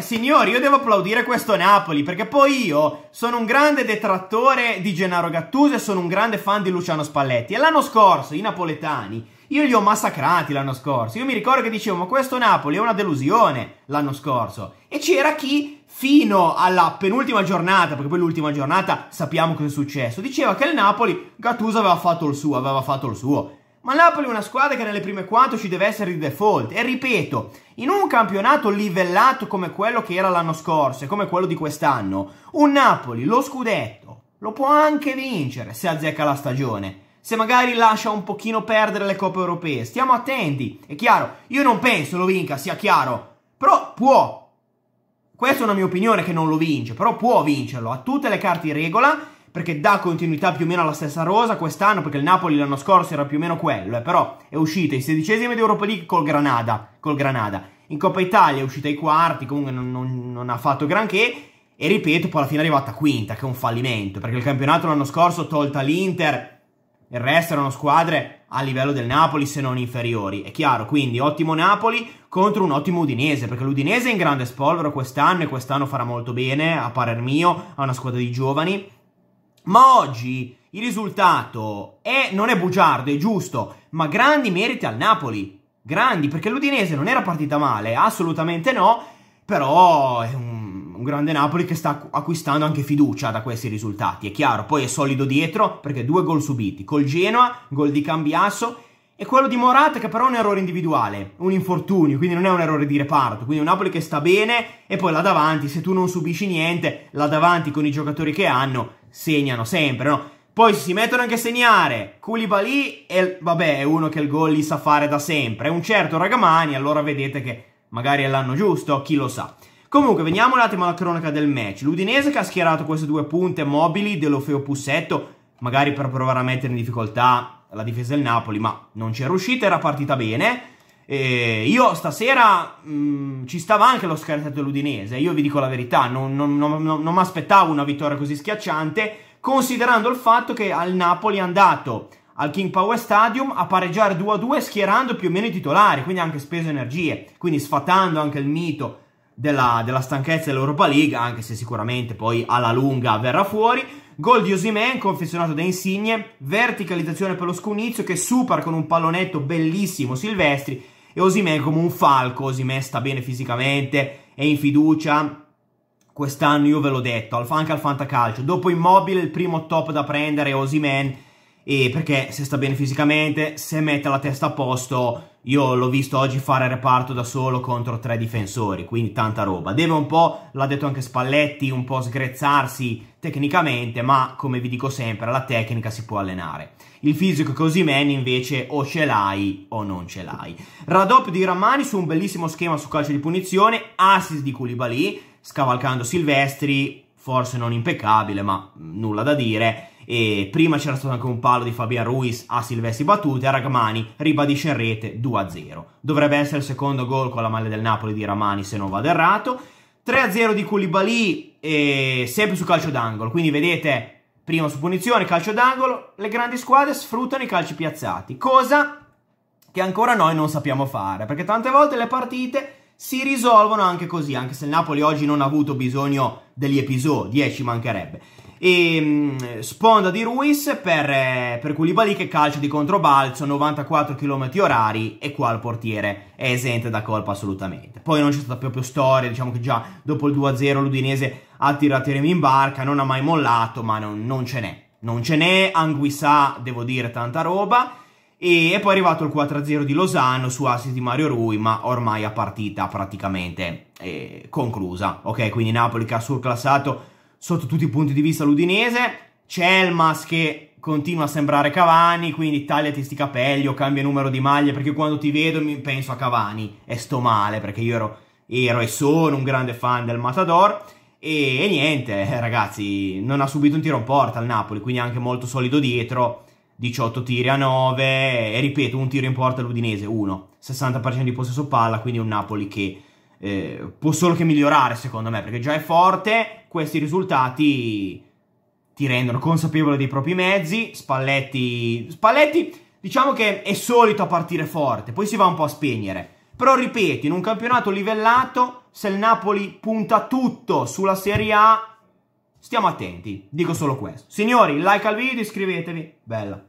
Eh, signori, io devo applaudire questo Napoli, perché poi io sono un grande detrattore di Gennaro Gattuso e sono un grande fan di Luciano Spalletti. E l'anno scorso, i napoletani, io li ho massacrati l'anno scorso. Io mi ricordo che dicevo, ma questo Napoli è una delusione l'anno scorso. E c'era chi, fino alla penultima giornata, perché poi l'ultima giornata sappiamo cosa è successo, diceva che il Napoli, Gattuso aveva fatto il suo, aveva fatto il suo. Ma Napoli è una squadra che nelle prime 4 ci deve essere di default. E ripeto, in un campionato livellato come quello che era l'anno scorso e come quello di quest'anno, un Napoli, lo scudetto, lo può anche vincere se azzecca la stagione. Se magari lascia un pochino perdere le coppe europee. Stiamo attenti. È chiaro, io non penso lo vinca, sia chiaro. Però può. Questa è una mia opinione che non lo vince, però può vincerlo. Ha tutte le carte in regola perché dà continuità più o meno alla stessa rosa quest'anno, perché il Napoli l'anno scorso era più o meno quello, eh, però è uscita ai sedicesimi di Europa League col Granada, col Granada. In Coppa Italia è uscita ai quarti, comunque non, non, non ha fatto granché, e ripeto, poi alla fine è arrivata quinta, che è un fallimento, perché il campionato l'anno scorso, tolta l'Inter, il resto erano squadre a livello del Napoli, se non inferiori. È chiaro, quindi ottimo Napoli contro un ottimo Udinese, perché l'Udinese è in grande spolvero quest'anno e quest'anno farà molto bene, a parer mio, a una squadra di giovani ma oggi il risultato è, non è bugiardo, è giusto, ma grandi meriti al Napoli. Grandi, perché l'Udinese non era partita male, assolutamente no, però è un, un, grande Napoli che sta acquistando anche fiducia da questi risultati, è chiaro. Poi è solido dietro perché due gol subiti, col Genoa, gol di Cambiasso e quello di Morata che però è un errore individuale, un infortunio, quindi non è un errore di reparto, quindi un Napoli che sta bene e poi là davanti, se tu non subisci niente, là davanti con i giocatori che hanno segnano sempre, no? Poi si mettono anche a segnare. Koulibaly e vabbè, è uno che il gol li sa fare da sempre. È un certo Ragamani, allora vedete che magari è l'anno giusto, chi lo sa. Comunque, veniamo un attimo alla cronaca del match. L'Udinese che ha schierato queste due punte mobili dell'Ofeo Pussetto, magari per provare a mettere in difficoltà la difesa del Napoli, ma non ci riuscita, era partita bene. Eh, io stasera mh, mm, ci stava anche lo scartato dell'Udinese, io vi dico la verità, non, non, non, non mi aspettavo una vittoria così schiacciante, considerando il fatto che al Napoli è andato al King Power Stadium a pareggiare 2-2 schierando più o meno i titolari, quindi anche speso energie, quindi sfatando anche il mito della, della stanchezza dell'Europa League, anche se sicuramente poi alla lunga verrà fuori. Gol di Osimen, confezionato da Insigne, verticalizzazione per lo Scunizio che supera con un pallonetto bellissimo Silvestri e Osimen come un falco, Osimen sta bene fisicamente, è in fiducia, quest'anno io ve l'ho detto, anche al Fantacalcio, dopo Immobile il primo top da prendere è Osimen, e perché se sta bene fisicamente, se mette la testa a posto, io l'ho visto oggi fare reparto da solo contro tre difensori, quindi tanta roba. Deve un po', l'ha detto anche Spalletti, un po' sgrezzarsi tecnicamente, ma come vi dico sempre, la tecnica si può allenare. Il fisico così Manny invece o ce l'hai o non ce l'hai. Raddoppio di Ramani su un bellissimo schema su calcio di punizione, assist di Koulibaly, scavalcando Silvestri, forse non impeccabile, ma nulla da dire e prima c'era stato anche un palo di Fabian Ruiz a Silvestri Battute, Ragmani ribadisce in rete 2-0. Dovrebbe essere il secondo gol con la maglia del Napoli di Ramani se non vado errato. 3-0 di Koulibaly e sempre su calcio d'angolo, quindi vedete prima su punizione, calcio d'angolo, le grandi squadre sfruttano i calci piazzati, cosa che ancora noi non sappiamo fare, perché tante volte le partite si risolvono anche così, anche se il Napoli oggi non ha avuto bisogno degli episodi, eh, ci mancherebbe e mm, sponda di Ruiz per, eh, per Koulibaly che calcia di controbalzo 94 km orari e qua il portiere è esente da colpa assolutamente poi non c'è stata proprio storia diciamo che già dopo il 2-0 l'Udinese ha tirato in barca non ha mai mollato ma non, non ce n'è non ce n'è Anguissà devo dire tanta roba e, e poi è arrivato il 4-0 di Lozano su assist di Mario Rui ma ormai a partita praticamente eh, conclusa ok quindi Napoli che ha surclassato sotto tutti i punti di vista l'Udinese. C'è Elmas che continua a sembrare Cavani, quindi tagliati sti capelli o cambia numero di maglie, perché quando ti vedo mi penso a Cavani e sto male, perché io ero, ero e sono un grande fan del Matador. E, e, niente, eh, ragazzi, non ha subito un tiro in porta il Napoli, quindi anche molto solido dietro. 18 tiri a 9, e ripeto, un tiro in porta all'Udinese, 1. 60% di possesso palla, quindi un Napoli che eh, può solo che migliorare secondo me, perché già è forte, questi risultati ti rendono consapevole dei propri mezzi, Spalletti, Spalletti diciamo che è solito a partire forte, poi si va un po' a spegnere, però ripeto, in un campionato livellato, se il Napoli punta tutto sulla Serie A, stiamo attenti, dico solo questo. Signori, like al video, iscrivetevi, bella.